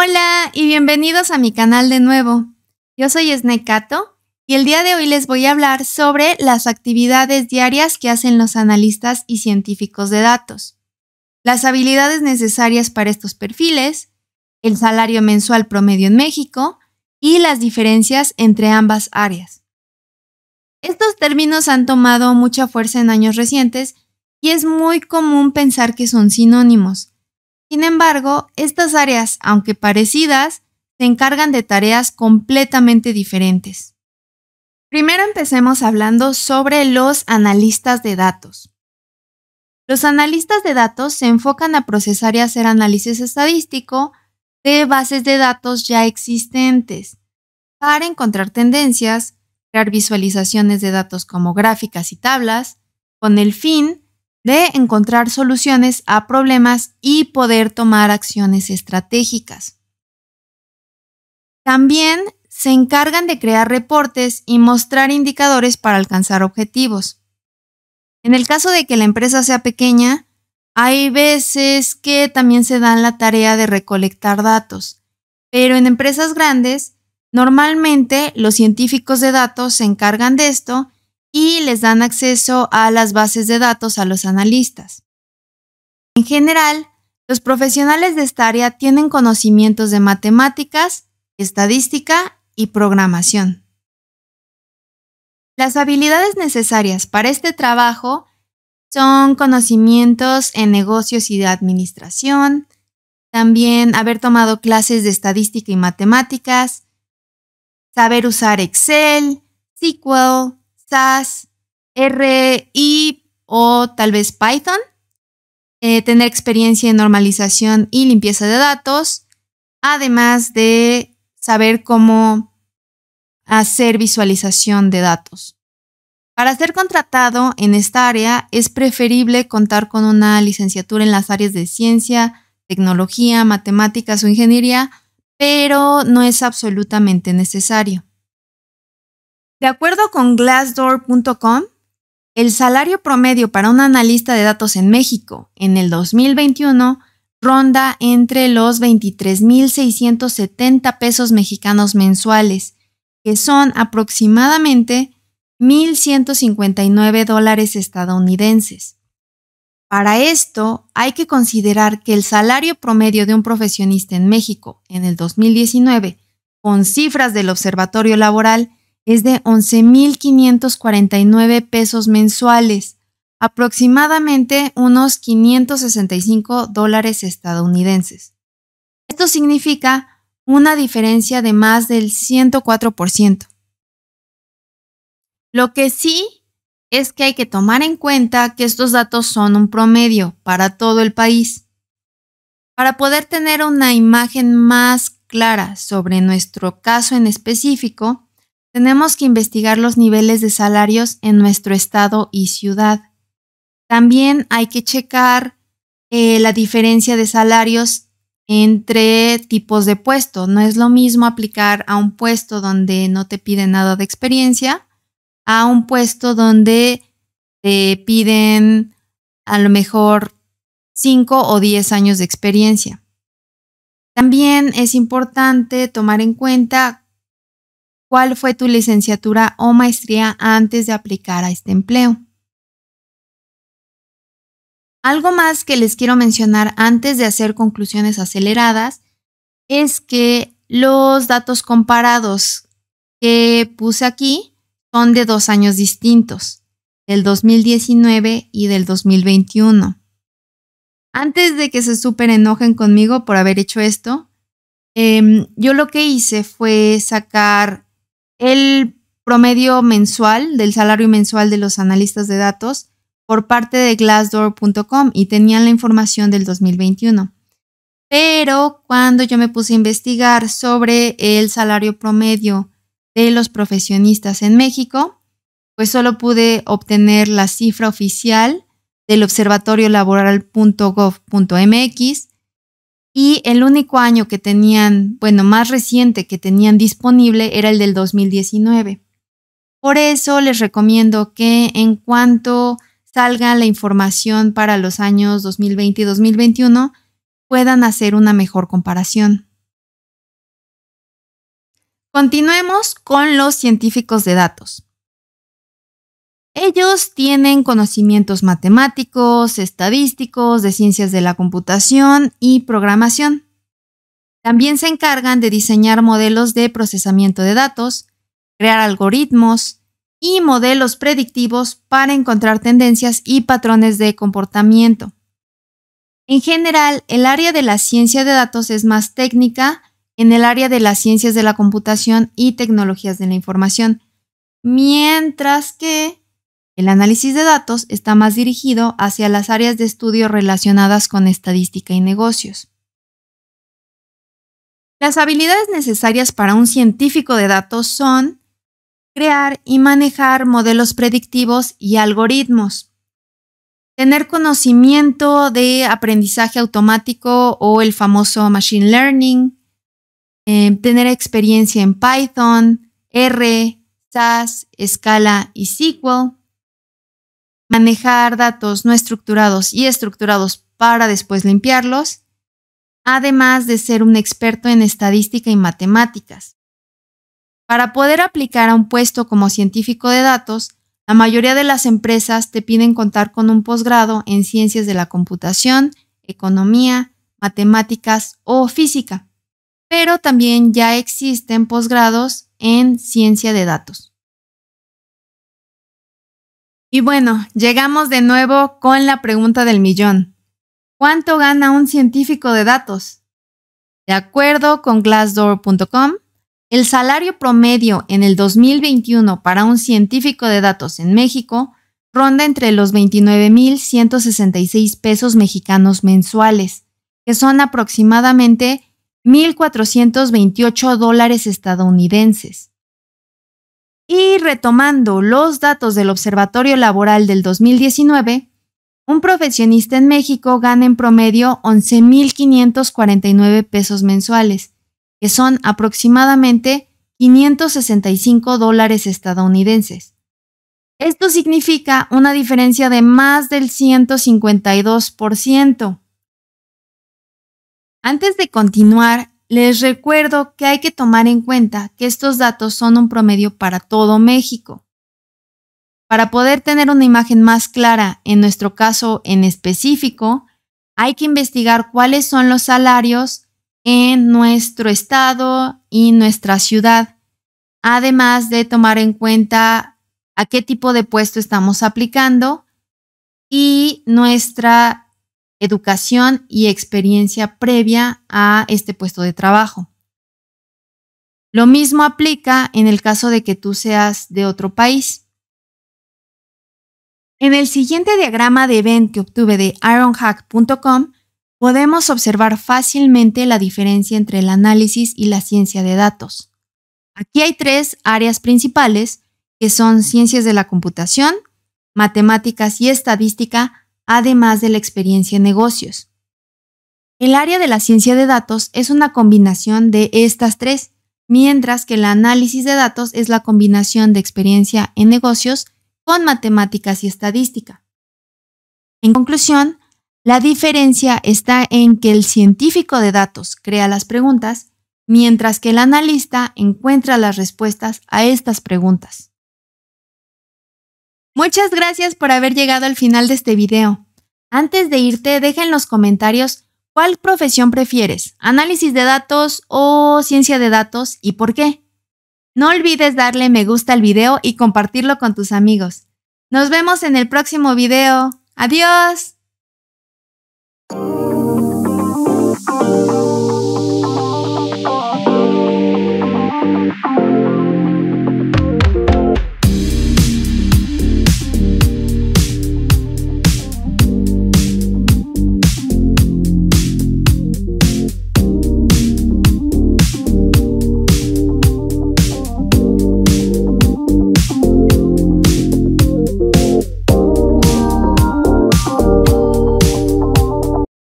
Hola y bienvenidos a mi canal de nuevo. Yo soy Snecato y el día de hoy les voy a hablar sobre las actividades diarias que hacen los analistas y científicos de datos, las habilidades necesarias para estos perfiles, el salario mensual promedio en México y las diferencias entre ambas áreas. Estos términos han tomado mucha fuerza en años recientes y es muy común pensar que son sinónimos, sin embargo, estas áreas, aunque parecidas, se encargan de tareas completamente diferentes. Primero empecemos hablando sobre los analistas de datos. Los analistas de datos se enfocan a procesar y hacer análisis estadístico de bases de datos ya existentes para encontrar tendencias, crear visualizaciones de datos como gráficas y tablas, con el fin de de encontrar soluciones a problemas y poder tomar acciones estratégicas. También se encargan de crear reportes y mostrar indicadores para alcanzar objetivos. En el caso de que la empresa sea pequeña, hay veces que también se dan la tarea de recolectar datos, pero en empresas grandes, normalmente los científicos de datos se encargan de esto y les dan acceso a las bases de datos a los analistas. En general, los profesionales de esta área tienen conocimientos de matemáticas, estadística y programación. Las habilidades necesarias para este trabajo son conocimientos en negocios y de administración, también haber tomado clases de estadística y matemáticas, saber usar Excel, SQL, SAS, y o tal vez Python, eh, tener experiencia en normalización y limpieza de datos, además de saber cómo hacer visualización de datos. Para ser contratado en esta área es preferible contar con una licenciatura en las áreas de ciencia, tecnología, matemáticas o ingeniería, pero no es absolutamente necesario. De acuerdo con glassdoor.com, el salario promedio para un analista de datos en México en el 2021 ronda entre los 23.670 pesos mexicanos mensuales, que son aproximadamente 1.159 dólares estadounidenses. Para esto, hay que considerar que el salario promedio de un profesionista en México en el 2019, con cifras del Observatorio Laboral, es de 11.549 pesos mensuales, aproximadamente unos 565 dólares estadounidenses. Esto significa una diferencia de más del 104%. Lo que sí es que hay que tomar en cuenta que estos datos son un promedio para todo el país. Para poder tener una imagen más clara sobre nuestro caso en específico, tenemos que investigar los niveles de salarios en nuestro estado y ciudad. También hay que checar eh, la diferencia de salarios entre tipos de puesto. No es lo mismo aplicar a un puesto donde no te piden nada de experiencia a un puesto donde te piden a lo mejor 5 o 10 años de experiencia. También es importante tomar en cuenta cuál fue tu licenciatura o maestría antes de aplicar a este empleo. Algo más que les quiero mencionar antes de hacer conclusiones aceleradas es que los datos comparados que puse aquí son de dos años distintos, del 2019 y del 2021. Antes de que se superenojen enojen conmigo por haber hecho esto, em, yo lo que hice fue sacar el promedio mensual del salario mensual de los analistas de datos por parte de glassdoor.com y tenían la información del 2021. Pero cuando yo me puse a investigar sobre el salario promedio de los profesionistas en México, pues solo pude obtener la cifra oficial del observatorio laboral.gov.mx y el único año que tenían, bueno, más reciente que tenían disponible era el del 2019. Por eso les recomiendo que en cuanto salga la información para los años 2020 y 2021, puedan hacer una mejor comparación. Continuemos con los científicos de datos. Ellos tienen conocimientos matemáticos, estadísticos, de ciencias de la computación y programación. También se encargan de diseñar modelos de procesamiento de datos, crear algoritmos y modelos predictivos para encontrar tendencias y patrones de comportamiento. En general, el área de la ciencia de datos es más técnica en el área de las ciencias de la computación y tecnologías de la información, mientras que el análisis de datos está más dirigido hacia las áreas de estudio relacionadas con estadística y negocios. Las habilidades necesarias para un científico de datos son crear y manejar modelos predictivos y algoritmos, tener conocimiento de aprendizaje automático o el famoso machine learning, eh, tener experiencia en Python, R, SAS, Scala y SQL, manejar datos no estructurados y estructurados para después limpiarlos, además de ser un experto en estadística y matemáticas. Para poder aplicar a un puesto como científico de datos, la mayoría de las empresas te piden contar con un posgrado en ciencias de la computación, economía, matemáticas o física, pero también ya existen posgrados en ciencia de datos. Y bueno, llegamos de nuevo con la pregunta del millón. ¿Cuánto gana un científico de datos? De acuerdo con glassdoor.com, el salario promedio en el 2021 para un científico de datos en México ronda entre los 29.166 pesos mexicanos mensuales, que son aproximadamente 1.428 dólares estadounidenses. Y retomando los datos del Observatorio Laboral del 2019, un profesionista en México gana en promedio 11.549 pesos mensuales, que son aproximadamente 565 dólares estadounidenses. Esto significa una diferencia de más del 152%. Antes de continuar, les recuerdo que hay que tomar en cuenta que estos datos son un promedio para todo México. Para poder tener una imagen más clara, en nuestro caso en específico, hay que investigar cuáles son los salarios en nuestro estado y nuestra ciudad, además de tomar en cuenta a qué tipo de puesto estamos aplicando y nuestra educación y experiencia previa a este puesto de trabajo. Lo mismo aplica en el caso de que tú seas de otro país. En el siguiente diagrama de event que obtuve de ironhack.com, podemos observar fácilmente la diferencia entre el análisis y la ciencia de datos. Aquí hay tres áreas principales, que son ciencias de la computación, matemáticas y estadística, además de la experiencia en negocios. El área de la ciencia de datos es una combinación de estas tres, mientras que el análisis de datos es la combinación de experiencia en negocios con matemáticas y estadística. En conclusión, la diferencia está en que el científico de datos crea las preguntas, mientras que el analista encuentra las respuestas a estas preguntas. Muchas gracias por haber llegado al final de este video. Antes de irte, deja en los comentarios cuál profesión prefieres, análisis de datos o ciencia de datos y por qué. No olvides darle me gusta al video y compartirlo con tus amigos. Nos vemos en el próximo video. Adiós.